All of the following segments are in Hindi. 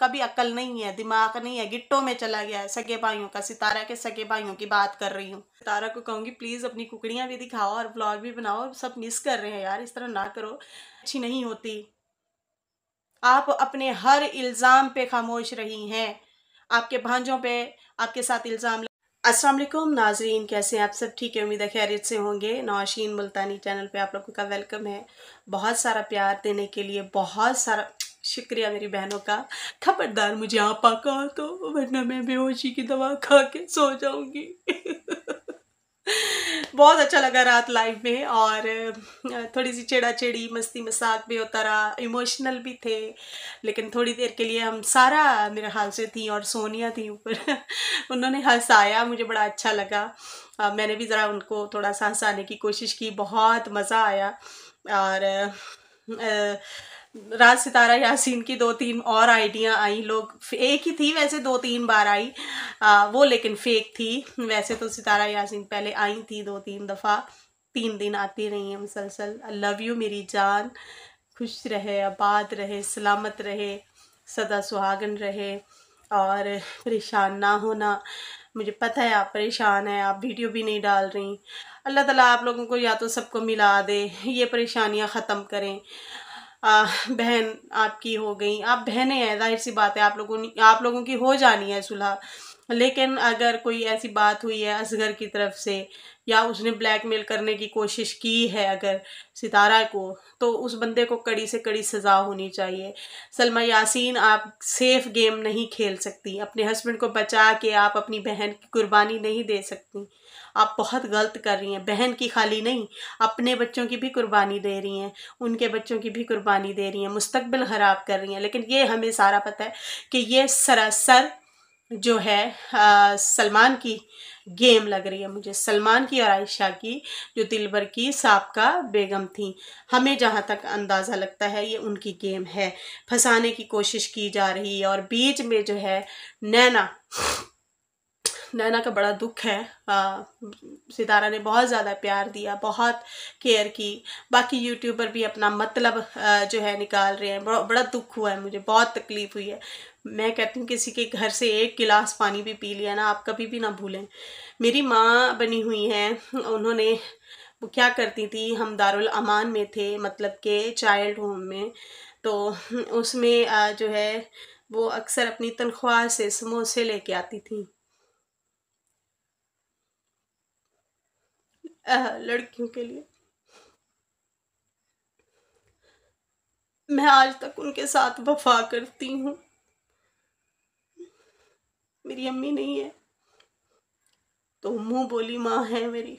कभी अक्ल नहीं है दिमाग नहीं है गिट्टों में चला गया है सगे भाइयों का सितारा के सगे भाइयों की बात कर रही हूँ सितारा को कहूँगी प्लीज़ अपनी कुकड़ियाँ भी दिखाओ और ब्लॉग भी बनाओ सब मिस कर रहे हैं यार इस तरह ना करो अच्छी नहीं होती आप अपने हर इल्ज़ाम पे खामोश रही हैं आपके भांजों पे आपके साथ इल्ज़ाम असलम नाजरीन कैसे हैं आप सब ठीक है उम्मीद है खैरियत से होंगे नौशीन मुल्तानी चैनल पे आप लोगों का वेलकम है बहुत सारा प्यार देने के लिए बहुत सारा शुक्रिया मेरी बहनों का खबरदार मुझे आप आका तो वरना मैं बेहोशी की दवा खा के सो जाऊंगी बहुत अच्छा लगा रात लाइव में और थोड़ी सी चेड़ा चेड़ी मस्ती मसाक भी होता रहा इमोशनल भी थे लेकिन थोड़ी देर के लिए हम सारा मेरे हाल से थी और सोनिया थी ऊपर उन्होंने हंसाया मुझे बड़ा अच्छा लगा आ, मैंने भी ज़रा उनको थोड़ा सा हंसाने की कोशिश की बहुत मज़ा आया और आ, आ, राज सितारा यासीन की दो तीन और आइडिया आई लोग एक ही थी वैसे दो तीन बार आई आ, वो लेकिन फेक थी वैसे तो सितारा यासीन पहले आई थी दो तीन दफ़ा तीन दिन आती रही हैं मुसलसल लव यू मेरी जान खुश रहे आबाद रहे सलामत रहे सदा सुहागन रहे और परेशान ना होना मुझे पता है आप परेशान हैं आप वीडियो भी नहीं डाल रही अल्लाह ताला आप लोगों को या तो सबको मिला दे ये परेशानियां ख़त्म करें आ, बहन आपकी हो गई आप बहनें हैं जाहिर सी बात है आप लोगों ने आप लोगों की हो जानी है सुलह लेकिन अगर कोई ऐसी बात हुई है असगर की तरफ से या उसने ब्लैकमेल करने की कोशिश की है अगर सितारा को तो उस बंदे को कड़ी से कड़ी सज़ा होनी चाहिए सलमा यासीन आप सेफ गेम नहीं खेल सकती अपने हस्बैंड को बचा के आप अपनी बहन की कुर्बानी नहीं दे सकती आप बहुत गलत कर रही हैं बहन की खाली नहीं अपने बच्चों की भी कुर्बानी दे रही हैं उनके बच्चों की भी कुर्बानी दे रही हैं मुस्तबिल ख़राब कर रही हैं लेकिन ये हमें सारा पता है कि ये सरासर जो है सलमान की गेम लग रही है मुझे सलमान की और आयशा की जो दिलबर की सबका बेगम थी हमें जहाँ तक अंदाज़ा लगता है ये उनकी गेम है फंसाने की कोशिश की जा रही है और बीच में जो है नैना नैना का बड़ा दुख है आ, सितारा ने बहुत ज़्यादा प्यार दिया बहुत केयर की बाकी यूट्यूबर भी अपना मतलब आ, जो है निकाल रहे हैं बड़ा दुख हुआ है मुझे बहुत तकलीफ़ हुई है मैं कहती हूँ किसी के घर से एक गिलास पानी भी पी लिया ना आप कभी भी ना भूलें मेरी माँ बनी हुई है उन्होंने वो क्या करती थी हम दारुल अमान में थे मतलब के चाइल्ड होम में तो उसमें जो है वो अक्सर अपनी तनख्वाह से समोसे लेके आती थी लड़कियों के लिए मैं आज तक उनके साथ वफा करती हूँ मेरी अम्मी नहीं है तो मुंह बोली माँ है मेरी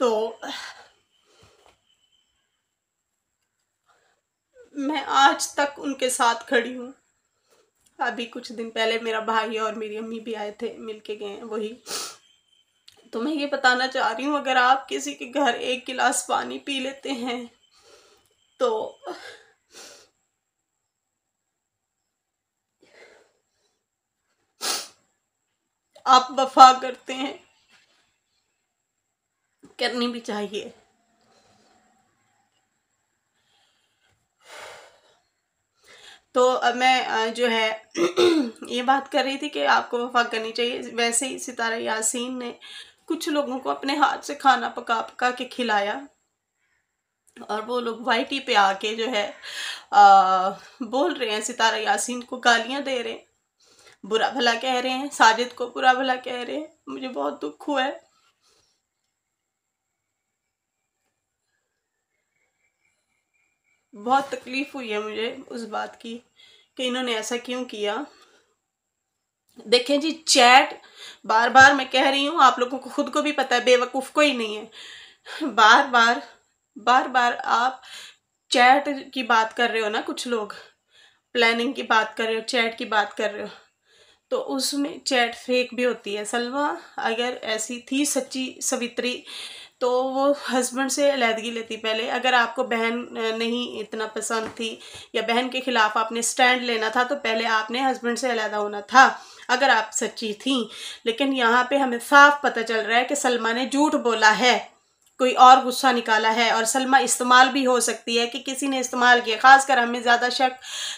तो मैं आज तक उनके साथ खड़ी हूँ अभी कुछ दिन पहले मेरा भाई और मेरी अम्मी भी आए थे मिलके गए गए वही तो मैं ये बताना चाह रही हूँ अगर आप किसी के घर एक गिलास पानी पी लेते हैं तो आप वफा करते हैं करनी भी चाहिए तो अब मैं जो है ये बात कर रही थी कि आपको वफा करनी चाहिए वैसे ही सितारा यासीन ने कुछ लोगों को अपने हाथ से खाना पका पका के खिलाया और वो लोग वाई पे आके जो है आ, बोल रहे हैं सितारा यासीन को गालियां दे रहे हैं बुरा भला कह रहे हैं साजिद को बुरा भला कह रहे हैं मुझे बहुत दुख हुआ है बहुत तकलीफ हुई है मुझे उस बात की कि इन्होंने ऐसा क्यों किया देखें जी चैट बार बार मैं कह रही हूँ आप लोगों को खुद को भी पता है बेवकूफ़ कोई नहीं है बार बार बार बार आप चैट की बात कर रहे हो ना कुछ लोग प्लानिंग की बात कर रहे हो चैट की बात कर रहे हो तो उसमें चैट फेक भी होती है सलमा अगर ऐसी थी सच्ची सवित्री तो वो हस्बैंड से अलीहदगी लेती पहले अगर आपको बहन नहीं इतना पसंद थी या बहन के ख़िलाफ़ आपने स्टैंड लेना था तो पहले आपने हस्बैंड से अलहदा होना था अगर आप सच्ची थी लेकिन यहाँ पे हमें साफ पता चल रहा है कि सलमा ने झूठ बोला है कोई और गुस्सा निकाला है और सलमा इस्तेमाल भी हो सकती है कि किसी ने इस्तेमाल किया खासकर हमें ज़्यादा शक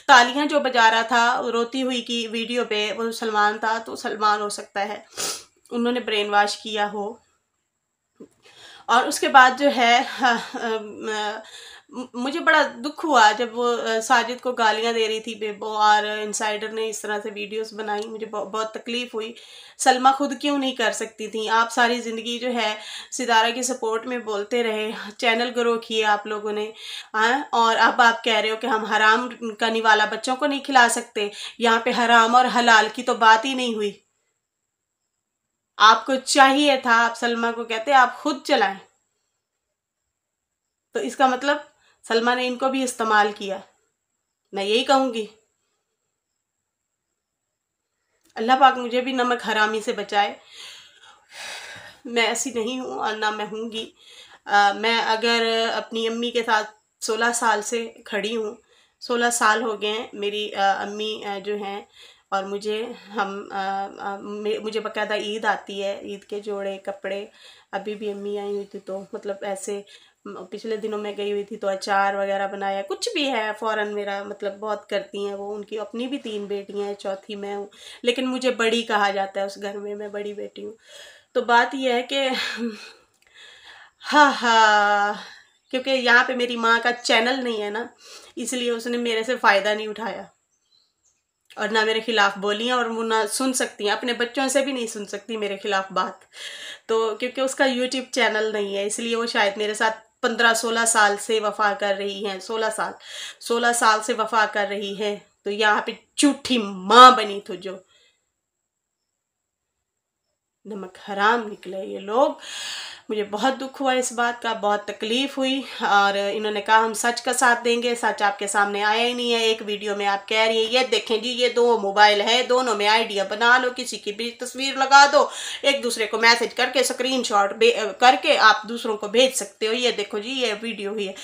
तालियां जो बजा रहा था रोती हुई की वीडियो पे वो सलमान था तो सलमान हो सकता है उन्होंने ब्रेन वाश किया हो और उसके बाद जो है मुझे बड़ा दुख हुआ जब वो साजिद को गालियां दे रही थी बेबो और इंसाइडर ने इस तरह से वीडियोस बनाई मुझे बहुत तकलीफ़ हुई सलमा खुद क्यों नहीं कर सकती थी आप सारी ज़िंदगी जो है सितारा के सपोर्ट में बोलते रहे चैनल ग्रो किए आप लोगों ने आ? और अब आप कह रहे हो कि हम हराम का वाला बच्चों को नहीं खिला सकते यहाँ पर हराम और हलाल की तो बात ही नहीं हुई आपको चाहिए था आप सलमा को कहते आप खुद चलाएं तो इसका मतलब सलमा ने इनको भी इस्तेमाल किया मैं यही कहूँगी अल्लाह पाक मुझे भी नमक हरामी से बचाए मैं ऐसी नहीं हूँ और ना मैं हूँगी मैं अगर अपनी अम्मी के साथ सोलह साल से खड़ी हूँ सोलह साल हो गए हैं मेरी आ, अम्मी आ, जो हैं और मुझे हम आ, आ, मुझे बकायदा ईद आती है ईद के जोड़े कपड़े अभी भी अम्मी आई हुई थी तो मतलब ऐसे पिछले दिनों मैं गई हुई थी तो अचार वगैरह बनाया कुछ भी है फ़ौरन मेरा मतलब बहुत करती हैं वो उनकी अपनी भी तीन बेटियां हैं चौथी मैं हूँ लेकिन मुझे बड़ी कहा जाता है उस घर में मैं बड़ी बेटी हूँ तो बात यह है कि हा हा क्योंकि यहाँ पे मेरी माँ का चैनल नहीं है ना इसलिए उसने मेरे से फ़ायदा नहीं उठाया और ना मेरे ख़िलाफ़ बोली और वो ना सुन सकती हैं अपने बच्चों से भी नहीं सुन सकती मेरे ख़िलाफ़ बात तो क्योंकि उसका यूट्यूब चैनल नहीं है इसलिए वो शायद मेरे साथ पंद्रह सोलह साल से वफा कर रही हैं सोलह साल सोलह साल से वफा कर रही हैं तो यहाँ पे झूठी माँ बनी तो जो नमक हराम निकले ये लोग मुझे बहुत दुख हुआ इस बात का बहुत तकलीफ़ हुई और इन्होंने कहा हम सच का साथ देंगे सच आपके सामने आया ही नहीं है एक वीडियो में आप कह रही है ये देखें जी ये दो मोबाइल है दोनों में आइडिया बना लो किसी की भी तस्वीर लगा दो एक दूसरे को मैसेज करके स्क्रीन करके आप दूसरों को भेज सकते हो ये देखो जी ये वीडियो हुई है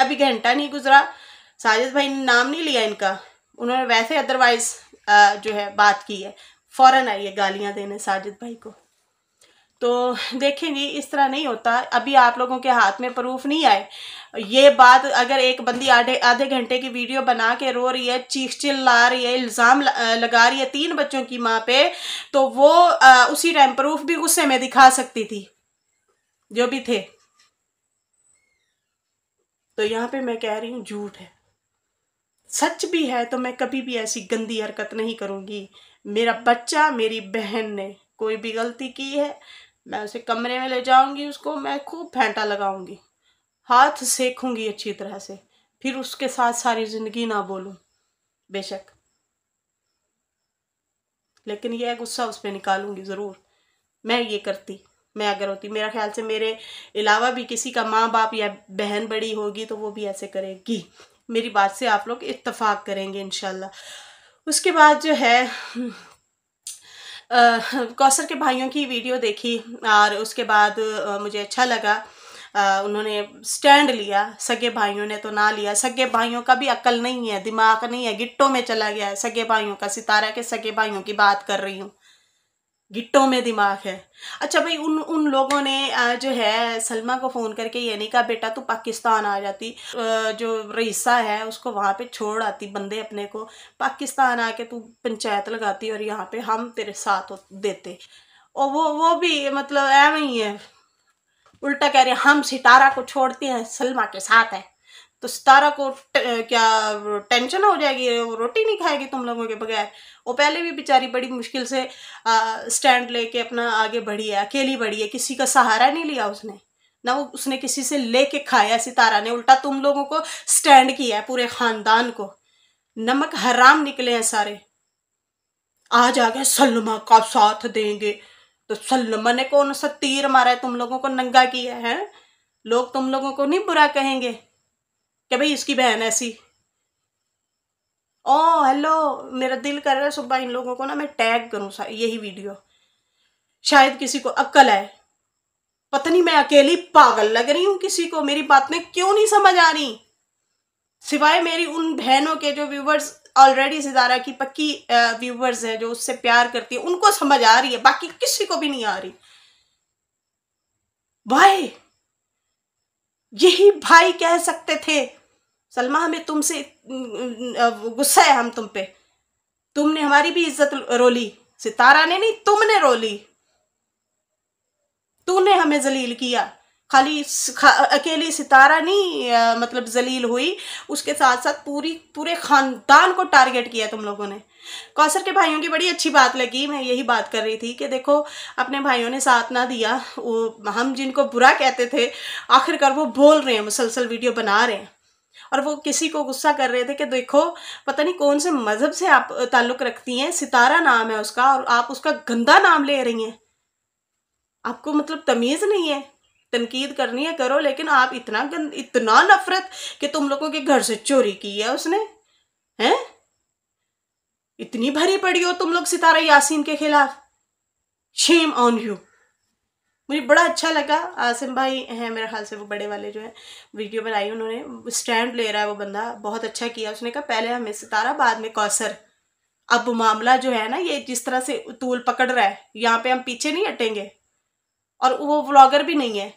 अभी घंटा नहीं गुजरा साजिद भाई ने नाम नहीं लिया इनका उन्होंने वैसे अदरवाइज़ जो है बात की है फ़ौरन आइए गालियाँ देने साजिद भाई को तो देखेंगे इस तरह नहीं होता अभी आप लोगों के हाथ में प्रूफ नहीं आए ये बात अगर एक बंदी आधे आधे घंटे की वीडियो बना के रो रही है चीख चिल्ला रही है इल्ज़ाम लगा रही है तीन बच्चों की माँ पे तो वो आ, उसी टाइम प्रूफ भी गुस्से में दिखा सकती थी जो भी थे तो यहाँ पे मैं कह रही हूँ झूठ है सच भी है तो मैं कभी भी ऐसी गंदी हरकत नहीं करूँगी मेरा बच्चा मेरी बहन ने कोई भी गलती की है मैं उसे कमरे में ले जाऊंगी उसको मैं खूब फेंटा लगाऊंगी हाथ सेकूंगी अच्छी तरह से फिर उसके साथ सारी ज़िंदगी ना बोलूं बेशक लेकिन यह गुस्सा उस पर निकालूंगी ज़रूर मैं ये करती मैं अगर होती मेरा ख्याल से मेरे अलावा भी किसी का माँ बाप या बहन बड़ी होगी तो वो भी ऐसे करेगी मेरी बात से आप लोग इतफाक करेंगे इनशाला उसके बाद जो है कौसर के भाइयों की वीडियो देखी और उसके बाद मुझे अच्छा लगा उन्होंने स्टैंड लिया सगे भाइयों ने तो ना लिया सगे भाइयों का भी अक्ल नहीं है दिमाग नहीं है गिट्टों में चला गया है सगे भाइयों का सितारा के सगे भाइयों की बात कर रही हूँ गिट्टों में दिमाग है अच्छा भाई उन उन लोगों ने जो है सलमा को फ़ोन करके ये नहीं कहा बेटा तू पाकिस्तान आ जाती जो रईसा है उसको वहाँ पे छोड़ आती बंदे अपने को पाकिस्तान आके तू पंचायत लगाती और यहाँ पे हम तेरे साथ देते और वो वो भी मतलब ऐ ही है उल्टा कह रहे हम सितारा को छोड़ते हैं सलमा के साथ है तो सितारा को ट, क्या टेंशन हो जाएगी रोटी नहीं खाएगी तुम लोगों के बगैर वो पहले भी बेचारी बड़ी मुश्किल से स्टैंड लेके अपना आगे बढ़ी है अकेली बढ़ी है किसी का सहारा नहीं लिया उसने ना वो उसने किसी से लेके खाया सितारा ने उल्टा तुम लोगों को स्टैंड किया है पूरे खानदान को नमक हराम निकले हैं सारे आज आ गए सलमा का साथ देंगे तो सलमा ने कौन सा तीर मारा है तुम लोगों को नंगा किया है लोग तुम लोगों को नहीं बुरा कहेंगे कि भाई इसकी बहन ऐसी ओ oh, हेलो मेरा दिल कर रहा है सुबह इन लोगों को ना मैं टैग करूँ यही वीडियो शायद किसी को अक्ल है पता नहीं मैं अकेली पागल लग रही हूँ किसी को मेरी बात में क्यों नहीं समझ आ रही सिवाय मेरी उन बहनों के जो व्यूवर्स ऑलरेडी सितारा की पक्की व्यूवर्स हैं जो उससे प्यार करती है उनको समझ आ रही है बाकी किसी को भी नहीं आ रही भाई यही भाई कह सकते थे सलमा हमें तुमसे गुस्सा है हम तुम पे तुमने हमारी भी इज्जत रोली सितारा ने नहीं तुमने रोली तूने हमें जलील किया खाली अकेली सितारा नहीं आ, मतलब जलील हुई उसके साथ साथ पूरी पूरे ख़ानदान को टारगेट किया तुम लोगों ने कौसर के भाइयों की बड़ी अच्छी बात लगी मैं यही बात कर रही थी कि देखो अपने भाइयों ने साथ ना दिया वो हम जिनको बुरा कहते थे आखिरकार वो बोल रहे हैं मुसलसल वीडियो बना रहे हैं और वो किसी को गुस्सा कर रहे थे कि देखो पता नहीं कौन से मज़हब से आप ताल्लुक़ रखती हैं सितारा नाम है उसका और आप उसका गंदा नाम ले रही हैं आपको मतलब तमीज़ नहीं है तनकीद करनी है करो लेकिन आप इतना गंद इतना नफरत कि तुम लोगों के घर से चोरी की है उसने हैं इतनी भरी पड़ी हो तुम लोग सितारा यासीन के खिलाफ शेम ऑन यू मुझे बड़ा अच्छा लगा आसिम भाई हैं मेरे ख्याल से वो बड़े वाले जो है वीडियो बनाई उन्होंने स्टैंड ले रहा है वो बंदा बहुत अच्छा किया उसने कहा पहले हमें सितारा बाद में कौसर अब मामला जो है ना ये जिस तरह से तूल पकड़ रहा है यहाँ पे हम पीछे नहीं हटेंगे और वो व्लॉगर भी नहीं है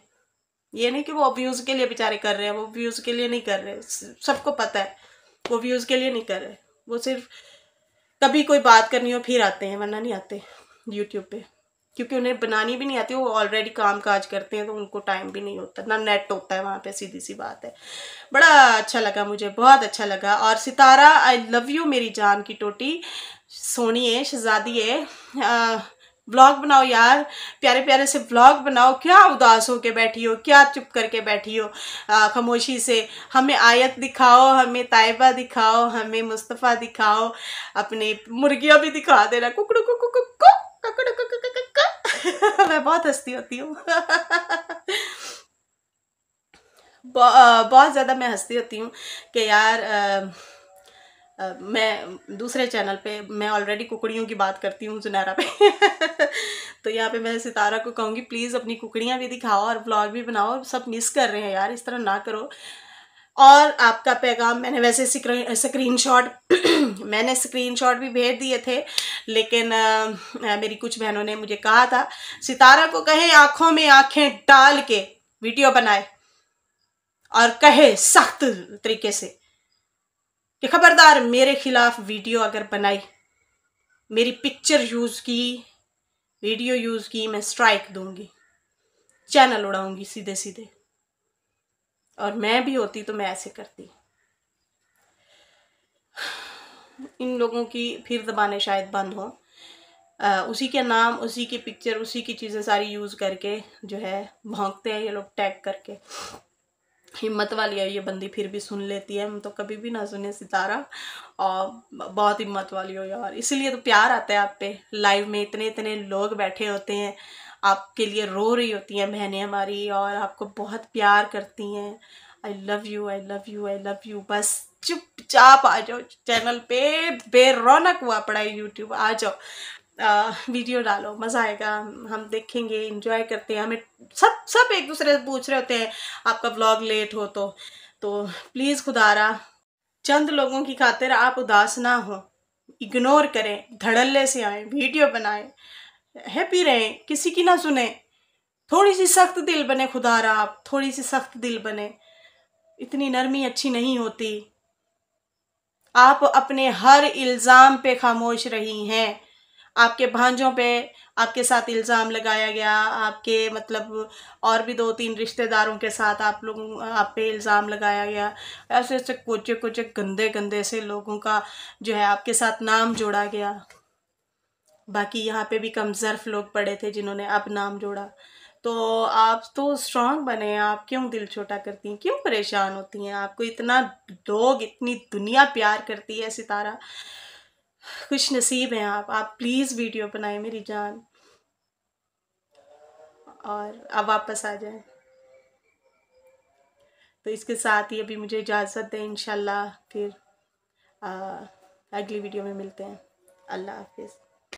ये नहीं कि वो अब्यूज के लिए बेचारे कर रहे हैं वो व्यूज़ के लिए नहीं कर रहे सबको पता है वो व्यूज़ के लिए नहीं कर रहे वो सिर्फ कभी कोई बात करनी हो फिर आते हैं वरना नहीं आते यूट्यूब पे क्योंकि उन्हें बनानी भी नहीं आती वो ऑलरेडी काम काज करते हैं तो उनको टाइम भी नहीं होता ना नेट होता है वहाँ पे सीधी सी बात है बड़ा अच्छा लगा मुझे बहुत अच्छा लगा और सितारा आई लव यू मेरी जान की टोटी सोनी है शहजादी है व्लॉग बनाओ यार प्यारे प्यारे से व्लॉग बनाओ क्या उदास होके बैठी हो क्या चुप करके बैठी हो खामोशी से हमें आयत दिखाओ हमें तायबा दिखाओ हमें मुस्तफ़ा दिखाओ अपने मुर्गियाँ भी दिखा देना कुकड़ कुकू कुकू मैं बहुत हंसती होती हूँ बहुत ज़्यादा मैं हंसती होती हूँ कि यार आ, मैं दूसरे चैनल पे मैं ऑलरेडी कुकड़ियों की बात करती हूँ सुनहरा पे तो यहाँ पे मैं सितारा को कहूँगी प्लीज़ अपनी कुकड़ियाँ भी दिखाओ और ब्लॉग भी बनाओ सब मिस कर रहे हैं यार इस तरह ना करो और आपका पैगाम मैंने वैसे स्क्रीन शॉट मैंने स्क्रीन शॉट भी भेज दिए थे लेकिन आ, मेरी कुछ बहनों ने मुझे कहा था सितारा को कहे आँखों में आँखें डाल के वीडियो बनाए और कहे सख्त तरीके से कि ख़बरदार मेरे ख़िलाफ़ वीडियो अगर बनाई मेरी पिक्चर यूज़ की वीडियो यूज़ की मैं स्ट्राइक दूंगी चैनल उड़ाऊंगी सीधे सीधे और मैं भी होती तो मैं ऐसे करती इन लोगों की फिर दबाने शायद बंद हों उसी के नाम उसी की पिक्चर उसी की चीज़ें सारी यूज़ करके जो है भोंकते हैं ये लोग टैग करके हिम्मत वाली है ये बंदी फिर भी सुन लेती है हम तो कभी भी ना सुने सितारा और बहुत हिम्मत वाली हो यार इसीलिए तो प्यार आता है आप पे लाइव में इतने इतने लोग बैठे होते हैं आपके लिए रो रही होती हैं बहनें हमारी और आपको बहुत प्यार करती हैं I love you I love you I love you बस चुपचाप आ जाओ चैनल पे बेरौनक हुआ पड़ा है यूट्यूब आ जाओ वीडियो डालो मज़ा आएगा हम देखेंगे इंजॉय करते हैं हमें सब सब एक दूसरे से पूछ रहे होते हैं आपका ब्लॉग लेट हो तो तो प्लीज़ खुदारा चंद लोगों की खातिर आप उदास ना हो इग्नोर करें धड़ल्ले से आए वीडियो बनाएं हैप्पी रहें किसी की ना सुने थोड़ी सी सख्त दिल बने खुदारा आप थोड़ी सी सख्त दिल बने इतनी नरमी अच्छी नहीं होती आप अपने हर इल्ज़ाम पे खामोश रही हैं आपके भांजों पे आपके साथ इल्ज़ाम लगाया गया आपके मतलब और भी दो तीन रिश्तेदारों के साथ आप लोग आप पे इल्ज़ाम लगाया गया ऐसे ऐसे कोचे कोचे गंदे गंदे से लोगों का जो है आपके साथ नाम जोड़ा गया बाकी यहाँ पे भी कम ज़र्फ लोग पड़े थे जिन्होंने अब नाम जोड़ा तो आप तो स्ट्रांग बने आप क्यों दिल छोटा करती हैं क्यों परेशान होती हैं आपको इतना लोग इतनी दुनिया प्यार करती है सितारा खुश नसीब हैं आप आप प्लीज़ वीडियो बनाएं मेरी जान और अब वापस आ जाएं तो इसके साथ ही अभी मुझे इजाज़त दें इन फिर आ, अगली वीडियो में मिलते हैं अल्लाह हाफिज़